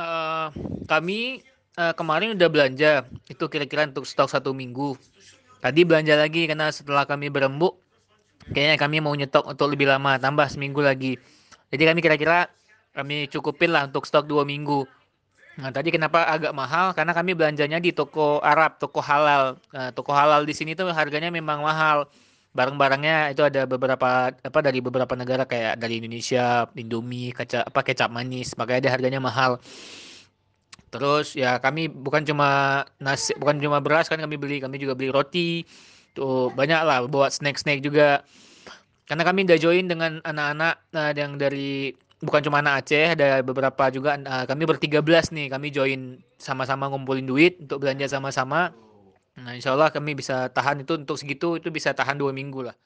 uh, kami uh, kemarin udah belanja itu kira-kira untuk stok satu minggu. Tadi belanja lagi karena setelah kami berembuk, kayaknya kami mau nyetok untuk lebih lama, tambah seminggu lagi. Jadi kami kira-kira kami cukupin lah untuk stok dua minggu. Nah tadi kenapa agak mahal? Karena kami belanjanya di toko Arab, toko halal. Nah, toko halal di sini tuh harganya memang mahal barang-barangnya itu ada beberapa apa dari beberapa negara kayak dari Indonesia Indomie kaca apa kecap manis makanya dia harganya mahal terus ya kami bukan cuma nasi bukan cuma beras kan kami beli kami juga beli roti tuh banyak lah buat snack snack juga karena kami udah join dengan anak-anak uh, yang dari bukan cuma anak Aceh ada beberapa juga uh, kami bertiga belas nih kami join sama-sama ngumpulin duit untuk belanja sama-sama Nah, insya Allah kami bisa tahan itu untuk segitu itu bisa tahan dua minggu lah.